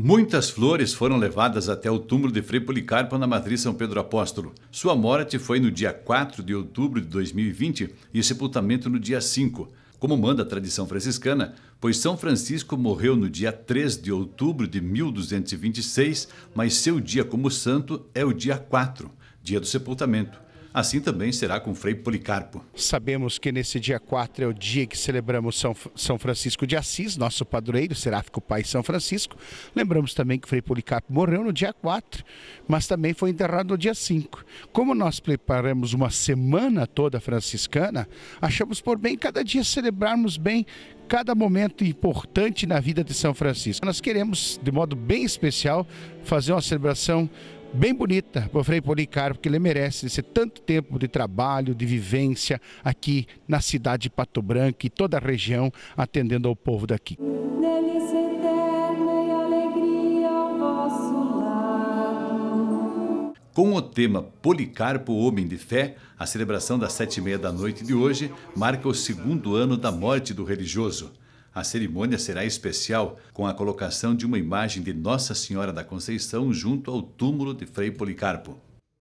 Muitas flores foram levadas até o túmulo de Frei Policarpo na matriz São Pedro Apóstolo. Sua morte foi no dia 4 de outubro de 2020 e o sepultamento no dia 5, como manda a tradição franciscana, pois São Francisco morreu no dia 3 de outubro de 1226, mas seu dia como santo é o dia 4, dia do sepultamento. Assim também será com Frei Policarpo. Sabemos que nesse dia 4 é o dia que celebramos São, São Francisco de Assis, nosso padroeiro, seráfico pai São Francisco. Lembramos também que Frei Policarpo morreu no dia 4, mas também foi enterrado no dia 5. Como nós preparamos uma semana toda franciscana, achamos por bem cada dia celebrarmos bem cada momento importante na vida de São Francisco. Nós queremos, de modo bem especial, fazer uma celebração bem bonita para o Frei Policarpo, que ele merece esse tanto tempo de trabalho, de vivência aqui na cidade de Pato Branco e toda a região, atendendo ao povo daqui. Com o tema Policarpo, Homem de Fé, a celebração das sete e meia da noite de hoje marca o segundo ano da morte do religioso. A cerimônia será especial com a colocação de uma imagem de Nossa Senhora da Conceição junto ao túmulo de Frei Policarpo.